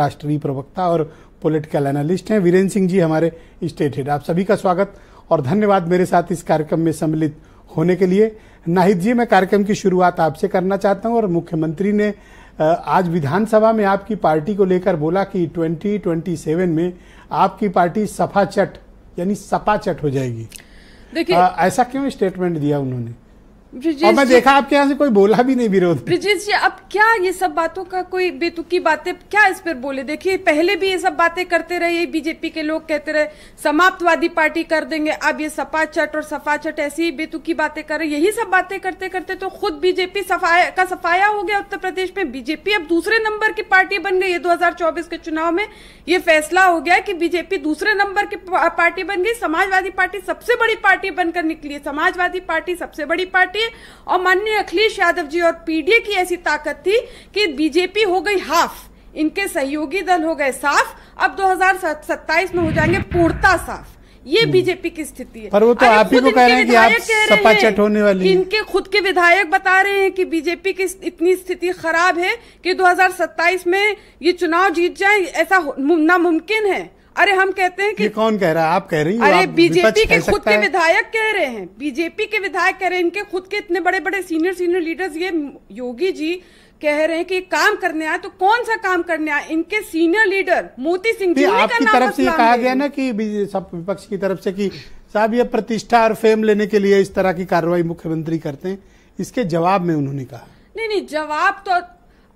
राष्ट्रीय प्रवक्ता और पॉलिटिकल एनालिस्ट हैं वीरेंद्र सिंह जी हमारे स्टेट हेड आप सभी का स्वागत और धन्यवाद मेरे साथ इस कार्यक्रम में सम्मिलित होने के लिए नाहिद जी मैं कार्यक्रम की शुरुआत आपसे करना चाहता हूं और मुख्यमंत्री ने आज विधानसभा में आपकी पार्टी को लेकर बोला कि 2027 में आपकी पार्टी सफाचट यानी सपा चट हो जाएगी देखिए ऐसा क्यों स्टेटमेंट दिया उन्होंने और मैं देखा आपके यहाँ से कोई बोला भी नहीं विरोध ब्रिजेश जी अब क्या ये सब बातों का कोई बेतुकी बातें क्या इस पर बोले देखिए पहले भी ये सब बातें करते रहे बीजेपी के लोग कहते रहे समाप्तवादी पार्टी कर देंगे अब ये सपा चट और सफा चट ऐसी बेतुकी बातें कर रहे यही सब बातें करते करते तो खुद बीजेपी सफाया का सफाया हो गया उत्तर प्रदेश में बीजेपी अब दूसरे नंबर की पार्टी बन गई है दो के चुनाव में ये फैसला हो गया कि बीजेपी दूसरे नंबर की पार्टी बन गई समाजवादी पार्टी सबसे बड़ी पार्टी बनकर निकली है समाजवादी पार्टी सबसे बड़ी पार्टी हटे और माननीय अखिलेश यादव जी और पीडीए की ऐसी ताकत थी कि बीजेपी हो गई हाफ इनके सहयोगी दल हो गए साफ अब 2027 में हो जाएंगे पूर्णता साफ ये हम्म। बीजेपी की स्थिति है पर वो तो आप ही को कह रहे हैं कि आप सपा चट होने वाली इनके खुद के विधायक बता रहे हैं कि बीजेपी की इतनी स्थिति खराब है कि 2027 में ये चुनाव जीत जाए ऐसा नामुमकिन है अरे हम कहते हैं कि ये कौन कह रहा है आप कह रही हैं अरे बीजेपी के खुद के विधायक कह रहे हैं बीजेपी के विधायक कह रहे हैं इनके खुद के इतने बड़े बड़े सीनियर सीनियर लीडर्स ये योगी जी कह रहे हैं कि काम करने आए तो कौन सा काम करने आए इनके सीनियर लीडर मोती सिंह जी आपकी तरफ से कहा गया ना कि सब विपक्ष की तरफ से कि साहब ये प्रतिष्ठा और फेम लेने के लिए इस तरह की कार्रवाई मुख्यमंत्री करते हैं इसके जवाब में उन्होंने कहा नहीं नहीं जवाब तो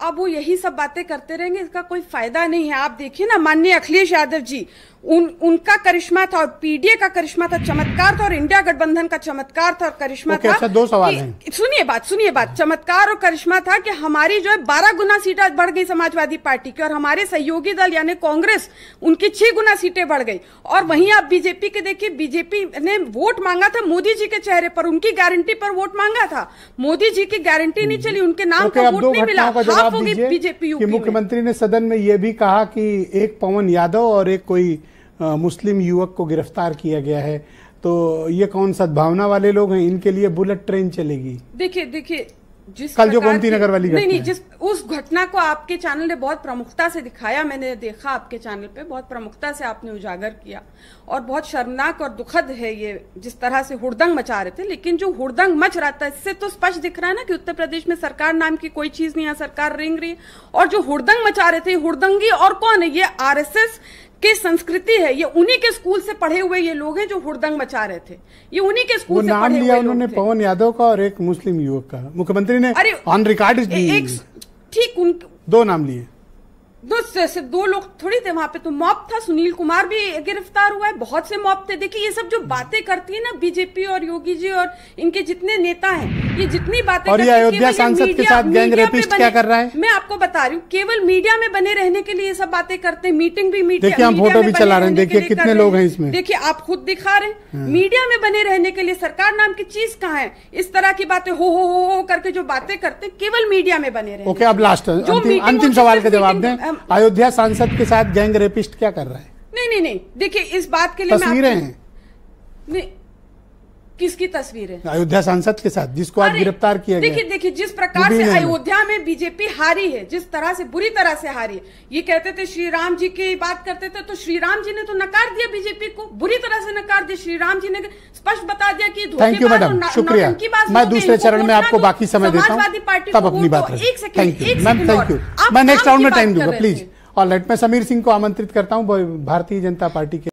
अब वो यही सब बातें करते रहेंगे इसका कोई फायदा नहीं है आप देखिए ना माननीय अखिलेश यादव जी उन उनका करिश्मा था और पीडीए का करिश्मा था चमत्कार था और इंडिया गठबंधन का चमत्कार था और करिश्मा okay, था अच्छा दो सवाल हैं सुनिए बात सुनिए बात चमत्कार और करिश्मा था कि हमारी जो है बारह गुना सीटें आज बढ़ गई समाजवादी पार्टी की और हमारे सहयोगी दल यानी कांग्रेस उनकी छह गुना सीटें बढ़ गई और वहीं आप बीजेपी के देखिए बीजेपी ने वोट मांगा था मोदी जी के चेहरे पर उनकी गारंटी पर वोट मांगा था मोदी जी की गारंटी नहीं चली उनके नाम का वोट नहीं मिला हाफ हो गई बीजेपी मुख्यमंत्री ने सदन में यह भी कहा कि एक पवन यादव और एक कोई मुस्लिम युवक को गिरफ्तार किया गया है तो ये कौन सद्भावना वाले लोग हैं इनके लिए बुलेट ट्रेन चलेगी देखिए देखिए जिस कल जो गोमती नगर वाली नहीं नहीं जिस उस घटना को आपके चैनल ने बहुत प्रमुखता से दिखाया मैंने देखा आपके चैनल पे बहुत प्रमुखता से आपने उजागर किया और बहुत शर्मनाक और दुखद है ये जिस तरह से हुड़दंग मचा रहे थे लेकिन जो हुड़दंग मच रहा था इससे तो स्पष्ट दिख रहा है ना कि उत्तर प्रदेश में सरकार नाम की कोई चीज नहीं है सरकार रेंग रही और जो हुड़दंग मचा रहे थे हुड़दंगी और कौन है ये आर की संस्कृति है ये उन्हीं के स्कूल से पढ़े हुए ये लोग हैं जो हुड़दंग मचा रहे थे ये उन्हीं के स्कूल से नाम लिया उन्होंने पवन यादव का और एक मुस्लिम युवक का मुख्यमंत्री ने अरे ऑन रिकॉर्ड ठीक उन दो नाम लिए दो से दो लोग थोड़ी थे वहां पे तो मॉब था सुनील कुमार भी गिरफ्तार हुआ है बहुत से मॉब थे देखिए ये सब जो बातें करती है ना बीजेपी और योगी जी और इनके जितने नेता हैं ये जितनी बातें और ये अयोध्या सांसद के साथ गैंग रेपिस्ट क्या कर रहा है मैं आपको बता रही हूँ केवल मीडिया में बने रहने के लिए ये सब बातें करते हैं मीटिंग भी मीटिंग देखिए हम फोटो भी चला रहे हैं देखिए कितने लोग हैं इसमें देखिए आप खुद दिखा रहे हैं हाँ। मीडिया में बने रहने के लिए सरकार नाम की चीज कहाँ है इस तरह की बातें हो हो हो करके जो बातें करते केवल मीडिया में बने रहे ओके अब लास्ट अंतिम सवाल का जवाब दें अयोध्या सांसद के साथ गैंग रेपिस्ट क्या कर रहा है नहीं नहीं नहीं देखिए इस बात के लिए तस्वीरें हैं नहीं किसकी तस्वीर है अयोध्या सांसद के साथ जिसको आज गिरफ्तार किया देखिए देखिए जिस प्रकार से अयोध्या में बीजेपी हारी है जिस तरह से बुरी तरह से हारी है ये कहते थे श्री राम जी की बात करते थे तो श्री राम जी ने तो नकार दिया बीजेपी को बुरी तरह से नकार दिया श्री राम जी ने स्पष्ट बता दिया कि थैंक यू मैडम शुक्रिया मैं दूसरे चरण में आपको बाकी समय देता हूँ तब अपनी बात thank you ma'am thank you मैं नेक्स्ट राउंड में टाइम दूंगा प्लीज और लेट मैं समीर सिंह को आमंत्रित करता हूँ भारतीय जनता पार्टी के